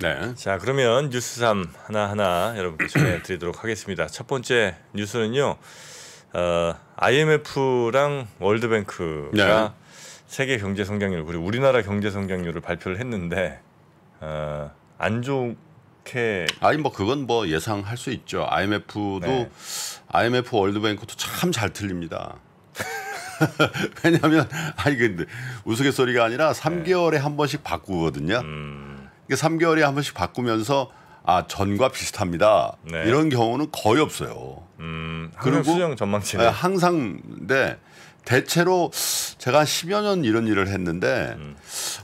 네. 자 그러면 뉴스 3 하나 하나 여러분께 전해드리도록 하겠습니다. 첫 번째 뉴스는요. 어, IMF랑 월드뱅크가 네. 세계 경제 성장률 그리고 우리나라 경제 성장률을 발표를 했는데 어, 안좋게 아니 뭐 그건 뭐 예상할 수 있죠. IMF도 네. IMF 월드뱅크도 참 잘 틀립니다. 왜냐하면 아니 근데 우스갯소리가 아니라 3개월에 네. 한 번씩 바꾸거든요. 음. 이게 3개월에 한 번씩 바꾸면서 아 전과 비슷합니다. 네. 이런 경우는 거의 없어요. 음, 그리고 수정 전망치 네, 항상 근데 네. 대체로 제가 한 10여 년 이런 일을 했는데 음.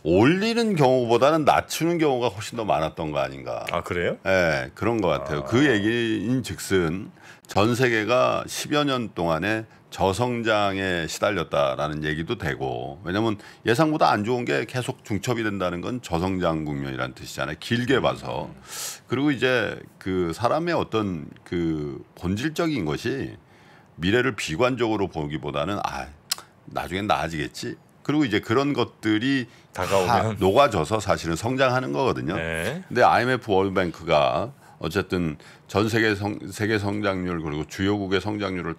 올리는 경우보다는 낮추는 경우가 훨씬 더 많았던 거 아닌가. 아 그래요? 예, 네, 그런 것 같아요. 그 아. 그 얘기인 즉슨 전 세계가 10여 년 동안에 저성장에 시달렸다라는 얘기도 되고 왜냐면 하 예상보다 안 좋은 게 계속 중첩이 된다는 건 저성장 국면이라는 뜻이잖아요. 길게 봐서 그리고 이제 그 사람의 어떤 그 본질적인 것이 미래를 비관적으로 보기보다는 아 나중엔 나아지겠지. 그리고 이제 그런 것들이 다가오면 녹아져서 사실은 성장하는 거거든요. 네. 근데 IMF 월뱅크가 어쨌든 전 세계 성 세계 성장률 그리고 주요국의 성장률을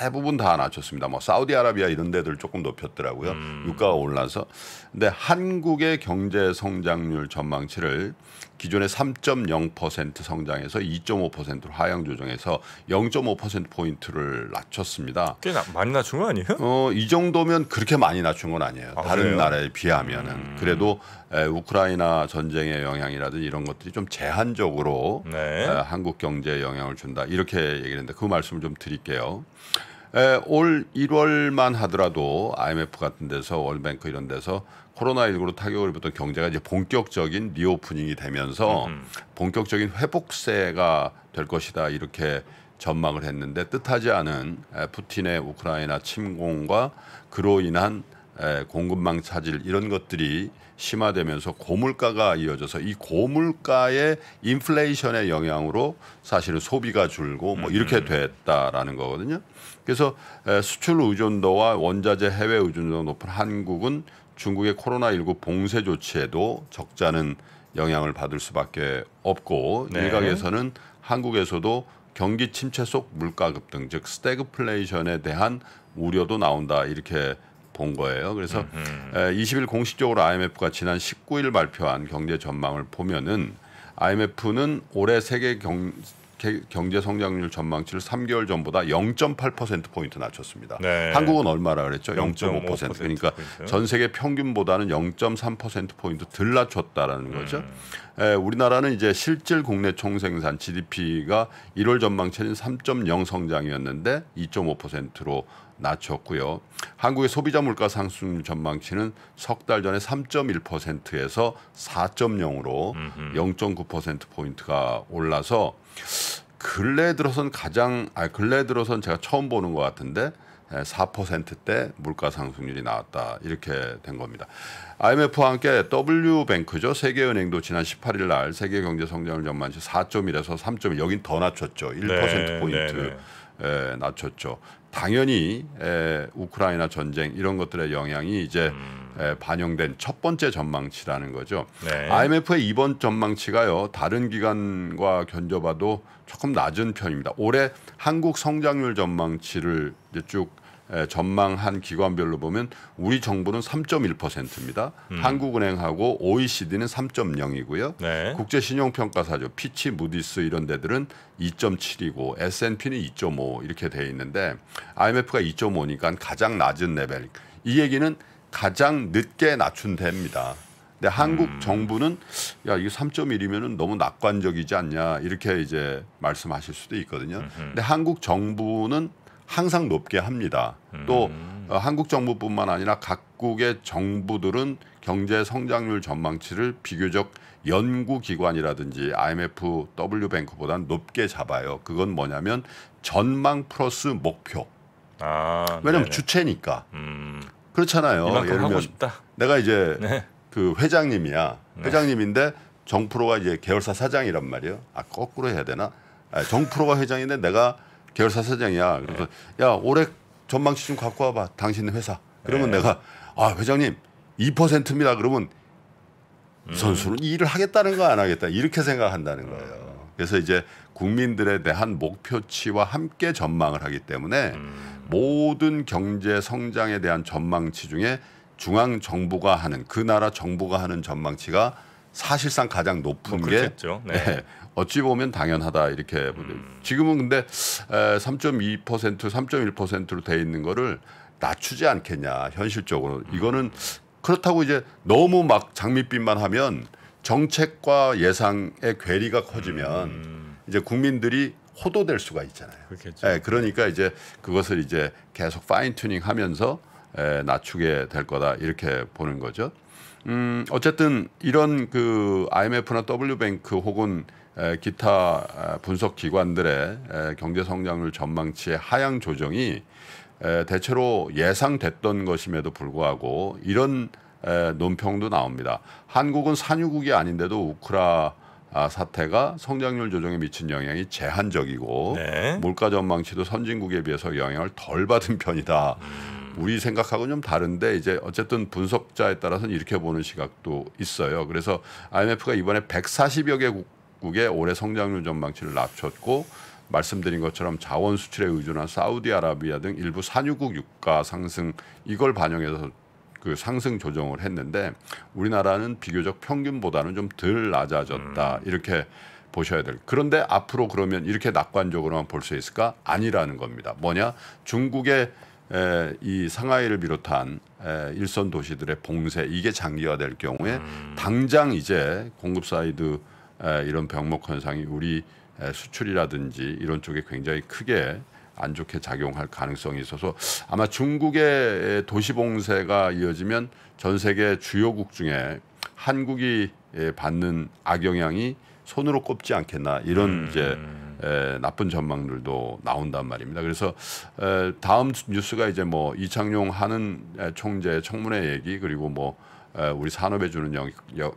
대부분 다 낮췄습니다. 뭐 사우디아라비아 이런 데들 조금 높였더라고요. 음. 유가가 올라서. 근데 한국의 경제 성장률 전망치를 기존의 3.0% 성장에서 2.5%로 하향 조정해서 0.5% 포인트를 낮췄습니다. 꽤 나, 많이 낮춘 거 아니에요? 어, 이 정도면 그렇게 많이 낮춘 건 아니에요. 아, 다른 그래요? 나라에 비하면은 음. 그래도 에, 우크라이나 전쟁의 영향이라든지 이런 것들이 좀 제한적으로 네. 에, 한국 경제에 영향을 준다 이렇게 얘기를 했는데 그 말씀을 좀 드릴게요. 에, 올 1월만 하더라도 IMF 같은 데서 월뱅크 이런 데서 코로나19로 타격을 입었던 경제가 이제 본격적인 리오프닝이 되면서 음 본격적인 회복세가 될 것이다 이렇게 전망을 했는데 뜻하지 않은 푸틴의 우크라이나 침공과 그로 인한 공급망 차질 이런 것들이 심화되면서 고물가가 이어져서 이 고물가의 인플레이션의 영향으로 사실은 소비가 줄고 뭐 이렇게 음. 됐다라는 거거든요. 그래서 수출 의존도와 원자재 해외 의존도가 높은 한국은 중국의 코로나19 봉쇄 조치에도 적잖은 영향을 받을 수밖에 없고 네. 일각에서는 한국에서도 경기 침체 속 물가 급등 즉 스태그플레이션에 대한 우려도 나온다 이렇게 본 거예요. 그래서 음. 20일 공식적으로 IMF가 지난 19일 발표한 경제 전망을 보면은 IMF는 올해 세계 경, 경제 성장률 전망치를 3개월 전보다 0.8% 포인트 낮췄습니다. 네. 한국은 얼마라 그랬죠? 0.5%. 그러니까 전 세계 평균보다는 0.3% 포인트 덜 낮췄다라는 음. 거죠. 음. 예, 에, 우리나라는 이제 실질 국내 총생산 GDP가 1월 전망치는 3.0 성장이었는데 2.5%로 낮췄고요. 한국의 소비자 물가 상승 전망치는 석 달 전에 3.1%에서 4.0으로 0.9% 포인트가 올라서 근래 들어선 가장 아 근래 들어선 제가 처음 보는 것 같은데 4%대 예, 물가 상승률이 나왔다 이렇게 된 겁니다. IMF와 함께 W뱅크죠. 세계은행도 지난 18일 날 세계 경제 성장률 전망치 4.1에서 3.1 여긴 더 낮췄죠. 1% 포인트 네, 네, 네. 낮췄죠. 당연히 에, 예, 우크라이나 전쟁 이런 것들의 영향이 이제 음. 반영된 첫 번째 전망치라는 거죠. 네. IMF의 이번 전망치가요. 다른 기관과 견뎌봐도 조금 낮은 편입니다. 올해 한국 성장률 전망치를 이제 쭉 전망한 기관별로 보면 우리 정부는 3.1%입니다. 음. 한국은행하고 OECD는 3.0이고요. 네. 국제신용평가사죠. 피치, 무디스 이런 데들은 2.7이고 S&P는 2.5 이렇게 돼 있는데 IMF가 2.5니까 가장 낮은 레벨. 이 얘기는 가장 늦게 낮춘 데입니다. 근데 한국 음. 정부는 야 이게 3.1이면은 너무 낙관적이지 않냐 이렇게 이제 말씀하실 수도 있거든요. 음흠. 근데 한국 정부는 항상 높게 합니다. 음. 또 어, 한국 정부뿐만 아니라 각국의 정부들은 경제 성장률 전망치를 비교적 연구기관이라든지 IMF, W뱅크보다는 높게 잡아요. 그건 뭐냐면 전망 플러스 목표. 아, 왜냐하면 주체니까. 음. 그렇잖아요. 예를 들면 내가 이제 네. 그 회장님이야. 네. 회장님인데 정프로가 이제 계열사 사장이란 말이에요. 아 거꾸로 해야 되나? 아, 정프로가 회장인데 내가 계열사 사장이야. 그래서 네. 야 올해 전망치 좀 갖고 와봐. 당신 회사. 그러면 네. 내가 아 회장님 2%입니다. 그러면 음. 선수는 일을 하겠다는 거 안 하겠다 이렇게 생각한다는 거예요. 그래서 이제 국민들에 대한 목표치와 함께 전망을 하기 때문에 음. 모든 경제 성장에 대한 전망치 중에 중앙 정부가 하는 그 나라 정부가 하는 전망치가 사실상 가장 높은 뭐게 네. 네. 어찌 보면 당연하다 이렇게 음. 지금은 근데 3.2% 3.1%로 돼 있는 거를 낮추지 않겠냐 현실적으로 이거는 음. 그렇다고 이제 너무 막 장밋빛만 하면 정책과 예상의 괴리가 커지면 음. 이제 국민들이 호도될 수가 있잖아요. 그렇겠죠. 예, 그러니까 이제 그것을 이제 계속 파인 튜닝 하면서 예, 낮추게 될 거다 이렇게 보는 거죠. 음, 어쨌든 이런 그 IMF나 W뱅크 혹은 에, 예, 기타 아, 분석 기관들의 예, 경제 성장률 전망치의 하향 조정이 에, 예, 대체로 예상됐던 것임에도 불구하고 이런 논평도 나옵니다. 한국은 산유국이 아닌데도 우크라 아, 사태가 성장률 조정에 미친 영향이 제한적이고 네. 물가 전망치도 선진국에 비해서 영향을 덜 받은 편이다. 음. 우리 생각하고는 좀 다른데 이제 어쨌든 분석자에 따라서는 이렇게 보는 시각도 있어요. 그래서 IMF가 이번에 140여 개국의 올해 성장률 전망치를 낮췄고 말씀드린 것처럼 자원 수출에 의존한 사우디아라비아 등 일부 산유국 유가 상승 이걸 반영해서 그 상승 조정을 했는데 우리나라는 비교적 평균보다는 좀 덜 낮아졌다 음. 이렇게 보셔야 될. 그런데 앞으로 그러면 이렇게 낙관적으로만 볼 수 있을까? 아니라는 겁니다. 뭐냐? 중국의 에, 이 상하이를 비롯한 에, 일선 도시들의 봉쇄 이게 장기화될 경우에 음. 당장 이제 공급 사이드 에, 이런 병목 현상이 우리 에, 수출이라든지 이런 쪽에 굉장히 크게 안 좋게 작용할 가능성이 있어서 아마 중국의 도시 봉쇄가 이어지면 전 세계 주요국 중에 한국이 예, 받는 악영향이 손으로 꼽지 않겠나 이런 음. 이제 에, 나쁜 전망들도 나온단 말입니다. 그래서 에, 다음 뉴스가 이제 뭐 이창용 하는 총재 청문회 얘기 그리고 뭐 에, 우리 산업에 주는 영,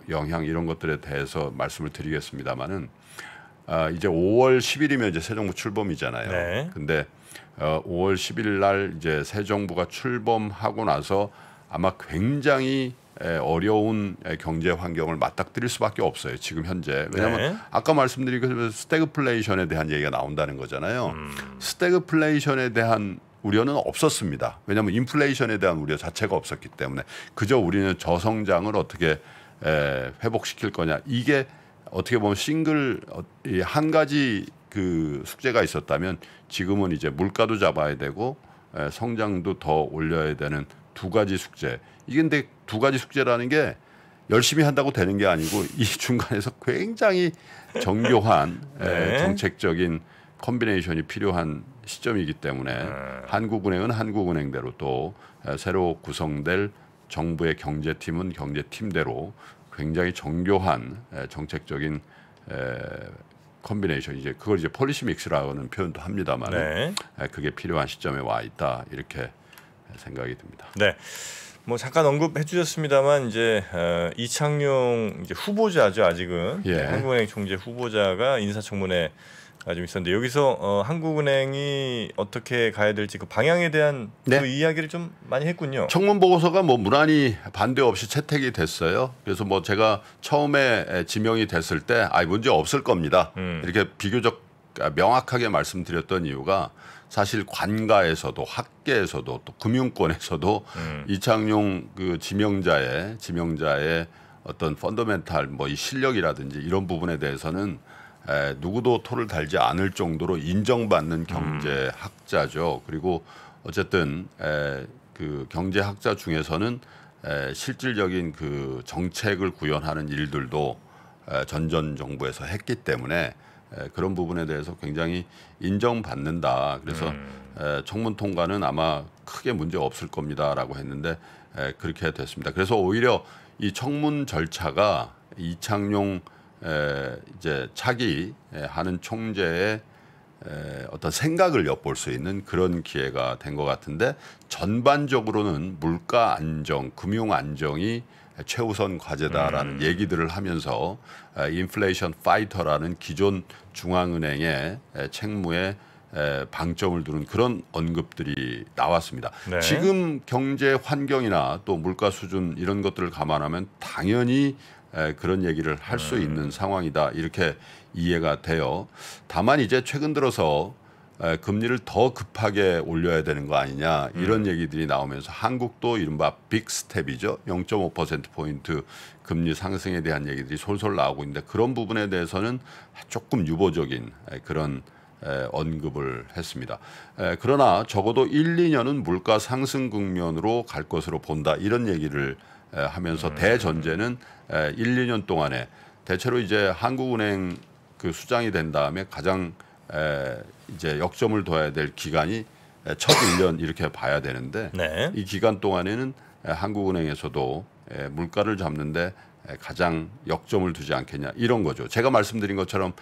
영향 이런 것들에 대해서 말씀을 드리겠습니다만은 아, 이제 5월 10일이면 이제 새 정부 출범이잖아요. 네. 근데 어, 5월 11일 날 이제 새 정부가 출범하고 나서 아마 굉장히 에, 어려운 에, 경제 환경을 맞닥뜨릴 수밖에 없어요. 지금 현재 왜냐하면 네. 아까 말씀드린 것처럼 그 스태그플레이션에 대한 얘기가 나온다는 거잖아요. 음. 스태그플레이션에 대한 우려는 없었습니다. 왜냐하면 인플레이션에 대한 우려 자체가 없었기 때문에 그저 우리는 저성장을 어떻게 에, 회복시킬 거냐 이게 어떻게 보면 싱글 어, 한 가지 그 숙제가 있었다면 지금은 이제 물가도 잡아야 되고 예, 성장도 더 올려야 되는 두 가지 숙제. 이게 근데 두 가지 숙제라는 게 열심히 한다고 되는 게 아니고 이 중간에서 굉장히 정교한 예, 네. 정책적인 컴비네이션이 필요한 시점이기 때문에 음. 한국은행은 한국은행대로 또 예, 새로 구성될 정부의 경제팀은 경제팀대로 굉장히 정교한 정책적인 컨비네이션 이제 그걸 이제 폴리시 믹스라는 표현도 합니다만 네. 그게 필요한 시점에 와 있다 이렇게 생각이 듭니다. 네. 뭐 잠깐 언급해 주셨습니다만 이제 어, 이창용 이제 후보자죠 아직은 예. 한국은행 총재 후보자가 인사청문회 아, 좀 있었는데 여기서 어, 한국은행이 어떻게 가야 될지 그 방향에 대한 그 네. 그 이야기를 좀 많이 했군요. 청문 보고서가 뭐 무난히 반대 없이 채택이 됐어요. 그래서 뭐 제가 처음에 지명이 됐을 때 아, 문제 없을 겁니다. 음. 이렇게 비교적 아, 명확하게 말씀드렸던 이유가 사실 관가에서도 학계에서도 또 금융권에서도 음. 이창용 그 지명자의 지명자의 어떤 펀더멘탈 뭐이 실력이라든지 이런 부분에 대해서는 에, 누구도 토를 달지 않을 정도로 인정받는 경제학자죠. 그리고 어쨌든 에, 그 경제학자 중에서는 에, 실질적인 그 정책을 구현하는 일들도 에, 전전 정부에서 했기 때문에 에, 그런 부분에 대해서 굉장히 인정받는다. 그래서 음. 에, 청문 통과는 아마 크게 문제 없을 겁니다라고 했는데 에, 그렇게 됐습니다. 그래서 오히려 이 청문 절차가 이창용 에, 이제 차기 하는 총재의 에, 어떤 생각을 엿볼 수 있는 그런 기회가 된 것 같은데 전반적으로는 물가 안정, 금융 안정이 최우선 과제다라는 음. 얘기들을 하면서 인플레이션 파이터라는 기존 중앙은행의 책무에 방점을 두는 그런 언급들이 나왔습니다. 네. 지금 경제 환경이나 또 물가 수준 이런 것들을 감안하면 당연히 그런 얘기를 할 수 있는 상황이다 이렇게 이해가 돼요. 다만 이제 최근 들어서 금리를 더 급하게 올려야 되는 거 아니냐 이런 음. 얘기들이 나오면서 한국도 이른바 빅스텝이죠. 0.5%포인트 금리 상승에 대한 얘기들이 솔솔 나오고 있는데 그런 부분에 대해서는 조금 유보적인 그런 언급을 했습니다. 그러나 적어도 1, 2년은 물가 상승 국면으로 갈 것으로 본다 이런 얘기를 하면서 대전제는 1, 2년 동안에 대체로 이제 한국은행 그 수장이 된 다음에 가장 에, 이제 역점을 둬야 될 기간이 첫 1년 이렇게 봐야 되는데 네. 이 기간 동안에는 한국은행에서도 물가를 잡는데 가장 역점을 두지 않겠냐 이런 거죠. 제가 말씀드린 것처럼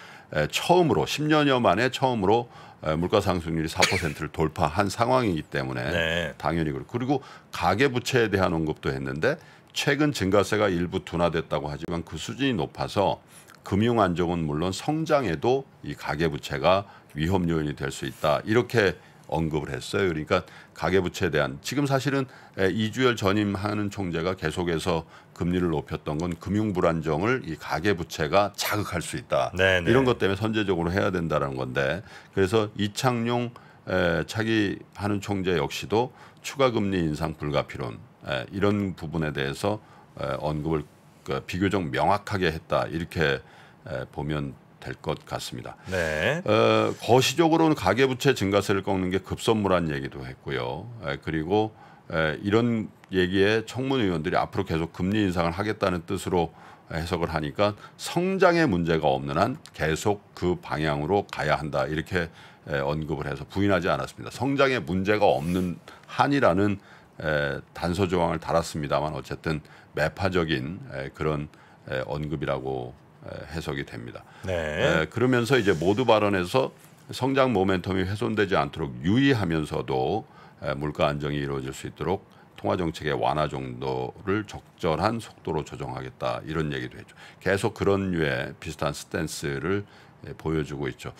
처음으로 10년여 만에 처음으로 물가 상승률이 4%를 돌파한 상황이기 때문에 네. 당연히 그렇고 그리고 가계 부채에 대한 언급도 했는데 최근 증가세가 일부 둔화됐다고 하지만 그 수준이 높아서 금융 안정은 물론 성장에도 이 가계부채가 위험 요인이 될 수 있다. 이렇게 언급을 했어요. 그러니까 가계부채에 대한 지금 사실은 이주열 전임하는 총재가 계속해서 금리를 높였던 건 금융 불안정을 이 가계부채가 자극할 수 있다. 네네. 네. 이런 것 때문에 선제적으로 해야 된다는 라 건데 그래서 이창용 차기 하는 총재 역시도 추가 금리 인상 불가피론 예, 이런 부분에 대해서 예, 언급을 그 비교적 명확하게 했다 이렇게 예, 보면 될 것 같습니다. 네. 어, 거시적으로는 가계부채 증가세를 꺾는 게 급선무란 얘기도 했고요. 에, 그리고 이런 얘기에 청문 의원들이 앞으로 계속 금리 인상을 하겠다는 뜻으로 해석을 하니까 성장의 문제가 없는 한 계속 그 방향으로 가야 한다 이렇게 언급을 해서 부인하지 않았습니다. 성장의 문제가 없는 한이라는 단서 조항을 달았습니다만 어쨌든 매파적인 그런 언급이라고 해석이 됩니다. 네. 그러면서 이제 모두 발언에서 성장 모멘텀이 훼손되지 않도록 유의하면서도 물가 안정이 이루어질 수 있도록 통화 정책의 완화 정도를 적절한 속도로 조정하겠다 이런 얘기도 했죠. 계속 그런 류의 비슷한 스탠스를 보여주고 있죠.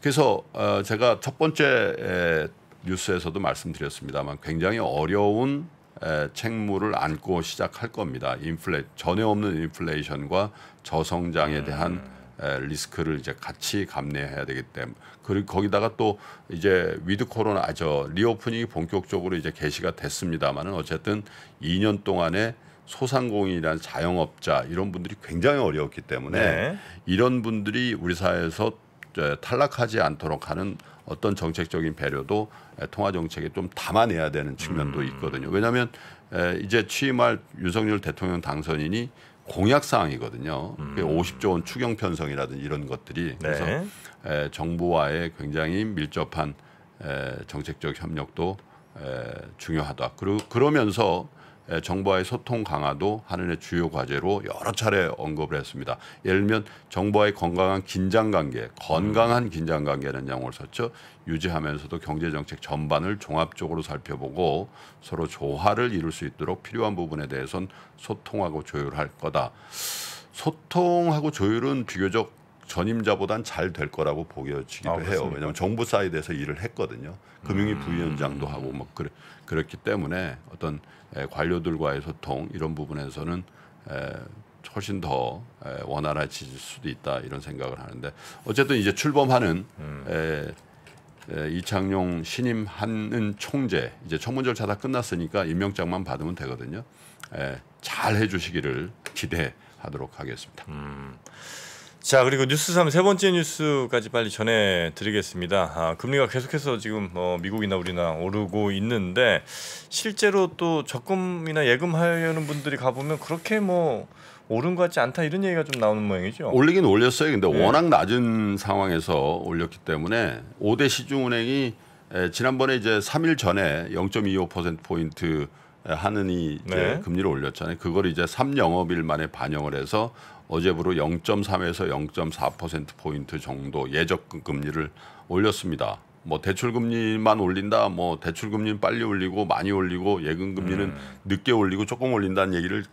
그래서 어, 제가 첫 번째 뉴스에서도 말씀드렸습니다만 굉장히 어려운 에, 책무를 안고 시작할 겁니다. 인플레 전에 없는 인플레이션과 저성장에 음. 대한 에, 리스크를 이제 같이 감내해야 되기 때문에 그리고 거기다가 또 이제 위드 코로나 아, 저 리오프닝이 본격적으로 이제 개시가 됐습니다만은 어쨌든 2년 동안에 소상공인이란 자영업자 이런 분들이 굉장히 어려웠기 때문에 네. 이런 분들이 우리 사회에서 탈락하지 않도록 하는 어떤 정책적인 배려도 통화 정책에 좀 담아내야 되는 측면도 음. 있거든요. 왜냐하면 이제 취임할 윤석열 대통령 당선인이 공약 사항이거든요. 음. 50조 원 추경 편성이라든지 이런 것들이 네. 그래서 네. 에, 정부와의 굉장히 밀접한 에, 정책적 협력도 에, 중요하다. 그리 그러면서 예, 정부와의 소통 강화도 한은의 주요 과제로 여러 차례 언급을 했습니다. 예를 들면 정부와의 건강한 긴장 관계, 건강한 긴장 관계는 양어를 썼죠. 유지하면서도 경제 정책 전반을 종합적으로 살펴보고 서로 조화를 이룰 수 있도록 필요한 부분에 대해선 소통하고 조율할 거다. 소통하고 조율은 비교적 전임자보단 잘 될 거라고 보여지기도 아, 해요. 왜냐하면 정부 사이드에서 일을 했거든요. 금융위 부위원장도 음. 하고 뭐 그래, 그렇기 때문에 어떤 관료들과의 소통 이런 부분에서는 훨씬 더 원활해질 수도 있다 이런 생각을 하는데 어쨌든 이제 출범하는 음. 에, 이창용 신임하는 총재 이제 청문 절차 다 끝났으니까 임명장만 받으면 되거든요. 에, 잘 해주시기를 기대하도록 하겠습니다. 음. 자 그리고 뉴스 3 세 번째 뉴스까지 빨리 전해드리겠습니다. 아, 금리가 계속해서 지금 어, 미국이나 우리나 오르고 있는데 실제로 또 적금이나 예금하려는 분들이 가보면 그렇게 뭐 오른 것 같지 않다 이런 얘기가 좀 나오는 모양이죠. 올리긴 올렸어요. 근데 네. 워낙 낮은 상황에서 올렸기 때문에 5대 시중은행이 에, 지난번에 이제 3일 전에 0.25% 포인트 하느니 네. 금리를 올렸잖아요. 그걸 이제 3 영업일 만에 반영을 해서 어제부로 0.3에서 0.4% 포인트 정도 예적 금리를 올렸습니다. 뭐 대출 금리만 올린다, 뭐 대출 금리는 빨리 올리고 많이 올리고 예금 금리는 음. 늦게 올리고 조금 올린다는 얘기를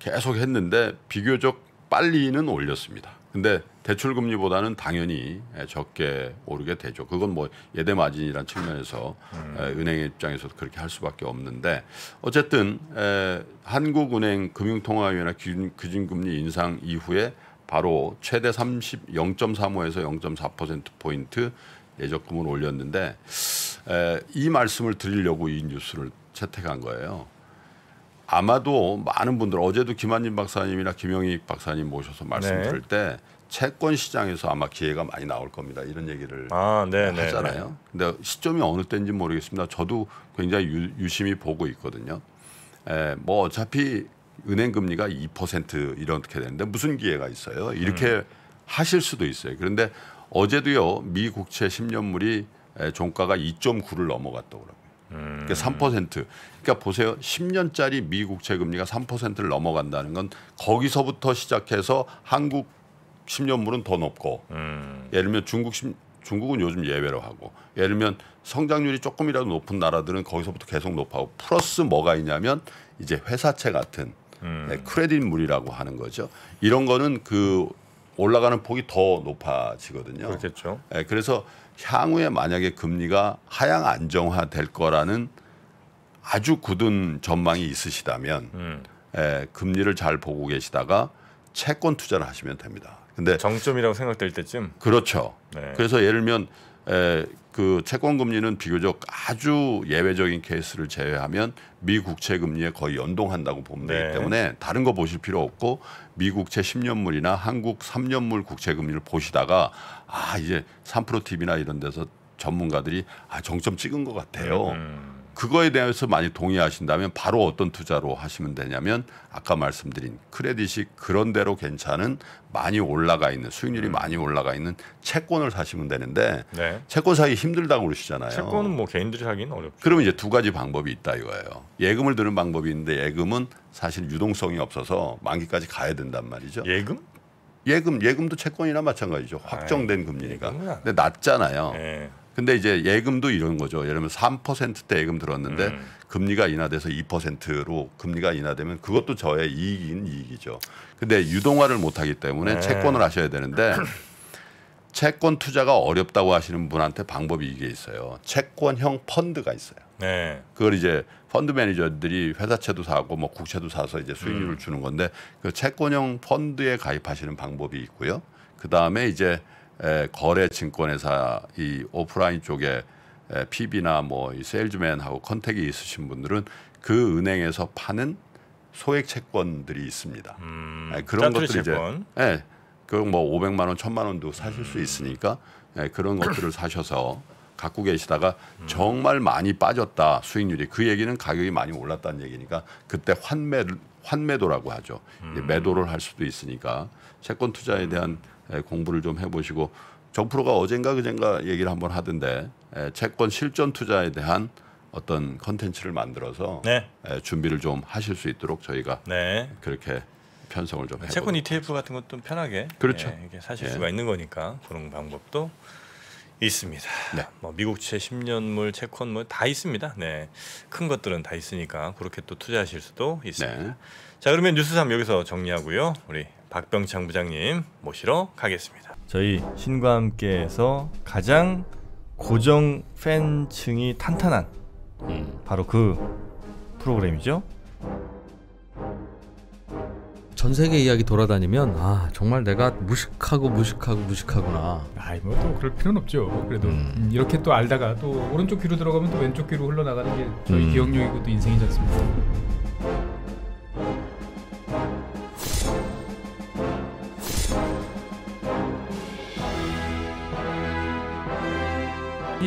계속 했는데 비교적 빨리는 올렸습니다. 근데 대출 금리보다는 당연히 예, 적게 오르게 되죠. 그건 뭐 예대 마진이라는 측면에서 음. 예, 은행 입장에서도 그렇게 할 수밖에 없는데 어쨌든 예, 한국은행 금융통화위원회 기준금리 인상 이후에 바로 최대 30 0.35에서 0.4% 포인트 예적금을 올렸는데 이 말씀을 드리려고 이 뉴스를 채택한 거예요. 아마도 많은 분들 어제도 김한진 박사님이나 김영희 박사님 모셔서 말씀드 네. 들을 때 채권 시장에서 아마 기회가 많이 나올 겁니다. 이런 얘기를 아, 네, 네, 하잖아요. 근데 시점이 어느 때인지 모르겠습니다. 저도 굉장히 유, 심히 보고 있거든요. 에, 예, 뭐 어차피 은행 금리가 2% 이렇게 되는데 무슨 기회가 있어요? 이렇게 음. 하실 수도 있어요. 그런데 어제도요. 미 국채 10년물이 에, 예, 종가가 2.9를 넘어갔다고 그러고요. 그러니까 3%. 그러니까 보세요. 10년짜리 미국채 금리가 3%를 넘어간다는 건 거기서부터 시작해서 한국 10년물은 더 높고 음. 예를 들면 중국 10, 중국은 요즘 예외로 하고 예를 들면 성장률이 조금이라도 높은 나라들은 거기서부터 계속 높아고 플러스 뭐가 있냐면 이제 회사채 같은 음. 네, 크레딧물이라고 하는 거죠. 이런 거는 그 올라가는 폭이 더 높아지거든요. 그렇겠죠. 예, 그래서 향후에 만약에 금리가 하향 안정화될 거라는 아주 굳은 전망이 있으시다면 음. 예, 금리를 잘 보고 계시다가 채권 투자를 하시면 됩니다. 근데 정점이라고 생각될 때쯤 그렇죠. 네. 그래서 예를 들면 에, 그 채권 금리는 비교적 아주 예외적인 케이스를 제외하면 미 국채 금리에 거의 연동한다고 보면 되기 네. 때문에 다른 거 보실 필요 없고 미 국채 10년물이나 한국 3년물 국채 금리를 보시다가 아 이제 3프로 TV나 이런 데서 전문가들이 아 정점 찍은 것 같아요. 음. 그거에 대해서 많이 동의하신다면 바로 어떤 투자로 하시면 되냐면 아까 말씀드린 크레딧이 그런대로 괜찮은 많이 올라가 있는 수익률이 음. 많이 올라가 있는 채권을 사시면 되는데 네. 채권 사기 힘들다고 그러시잖아요. 채권은 뭐 개인들이 사기는 어렵죠. 그러면 이제 두 가지 방법이 있다 이거예요. 예금을 드는 방법이 있는데 예금은 사실 유동성이 없어서 만기까지 가야 된단 말이죠. 예금? 예금 예금도 채권이나 마찬가지죠. 확정된 금리니까. 근데 낮잖아요. 네. 근데 이제 예금도 이런 거죠. 예를 들면 3%대 예금 들었는데 음. 금리가 인하돼서 2%로 금리가 인하되면 그것도 저의 이익인 이익이죠. 근데 유동화를 못 하기 때문에 네. 채권을 하셔야 되는데 채권 투자가 어렵다고 하시는 분한테 방법이 이게 있어요. 채권형 펀드가 있어요. 네. 그걸 이제 펀드 매니저들이 회사채도 사고 뭐 국채도 사서 이제 수익률을 음. 주는 건데 그 채권형 펀드에 가입하시는 방법이 있고요. 그다음에 이제 거래 증권회사 이 오프라인 쪽에 PB나 뭐 이 세일즈맨하고 컨택이 있으신 분들은 그 은행에서 파는 소액 채권들이 있습니다. 음, 네, 그런 것들이 채권. 이제 예, 네, 그뭐 500만 원, 1000만 원도 사실 수 음. 있으니까 에, 예, 그런 것들을 사셔서 갖고 계시다가 음. 정말 많이 빠졌다 수익률이 그 얘기는 가격이 많이 올랐다는 얘기니까 그때 환매 환매도라고 하죠. 음. 매도를 할 수도 있으니까 채권 투자에 대한 예, 공부를 좀 해보시고 정프로가 어젠가 그젠가 얘기를 한번 하던데 예, 채권 실전 투자에 대한 어떤 컨텐츠를 만들어서 네. 예, 준비를 좀 하실 수 있도록 저희가 네. 그렇게 편성을 좀 채권 ETF 같은 것도 편하게 그렇죠. 예, 이게 사실 수가 예. 있는 거니까 그런 방법도 있습니다. 네. 뭐 미국 채 10년물 채권 뭐 다 있습니다. 네. 큰 것들은 다 있으니까 그렇게 또 투자하실 수도 있습니다. 네. 자, 그러면 뉴스 3 여기서 정리하고요. 우리 박병창 부장님 모시러 가겠습니다. 저희 신과 함께에서 가장 고정 팬층이 탄탄한 음. 바로 그 프로그램이죠. 전 세계 이야기 돌아다니면 아 정말 내가 무식하고 무식하고 무식하구나. 아뭐또 그럴 필요는 없죠. 그래도 음. 음. 이렇게 또 알다가 또 오른쪽 귀로 들어가면 또 왼쪽 귀로 흘러나가는 게 저희 음. 기억력이고 또 인생이지 않습니까?